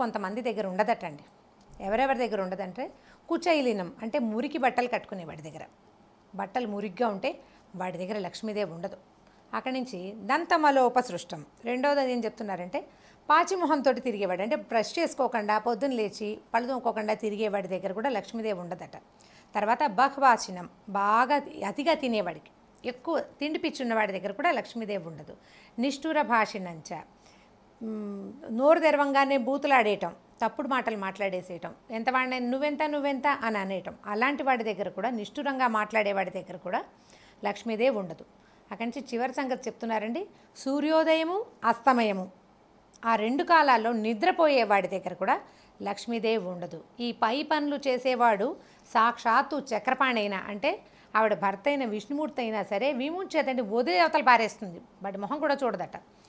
కొంతమంది దగ్గర ఉండదటండి ఎవరెవరి దగ్గర ఉండదంటే కుచైలినం అంటే మురికి బట్టలు కట్టుకునే వాడి దగ్గర బట్టలు మురిగ్గా ఉంటే వాడి దగ్గర లక్ష్మీదేవి ఉండదు అక్కడి నుంచి దంతమలో ఉపసృష్టం రెండవది ఏం చెప్తున్నారంటే పాచిమొహంతో తిరిగేవాడు అంటే బ్రష్ చేసుకోకుండా పొద్దున్న లేచి పళ్ళు తోముకోకుండా తిరిగేవాడి దగ్గర కూడా లక్ష్మీదేవి ఉండదట తర్వాత బహ్వాచనం బాగా అతిగా తినేవాడికి ఎక్కువ తిండి వాడి దగ్గర కూడా లక్ష్మీదేవి ఉండదు నిష్ఠూర భాషినంచ నోరు తెరవంగానే బూతులాడేయటం తప్పుడు మాటలు మాట్లాడేసేయటం ఎంత వాడిన నువ్వెంత నువ్వెంత అని అనేయటం అలాంటి వాడి దగ్గర కూడా నిష్ఠురంగా మాట్లాడేవాడి దగ్గర కూడా లక్ష్మీదేవి ఉండదు అక్కడి నుంచి చివరి సంగతి చెప్తున్నారండి సూర్యోదయము అస్తమయము ఆ రెండు కాలాల్లో నిద్రపోయే వాడి దగ్గర కూడా లక్ష్మీదేవి ఉండదు ఈ పై పనులు చేసేవాడు సాక్షాత్తు చక్రపాణైన అంటే ఆవిడ భర్త అయిన విష్ణుమూర్తి అయినా సరే విముంచేదండి వదిలే అవతల పారేస్తుంది వాటి మొహం కూడా చూడదట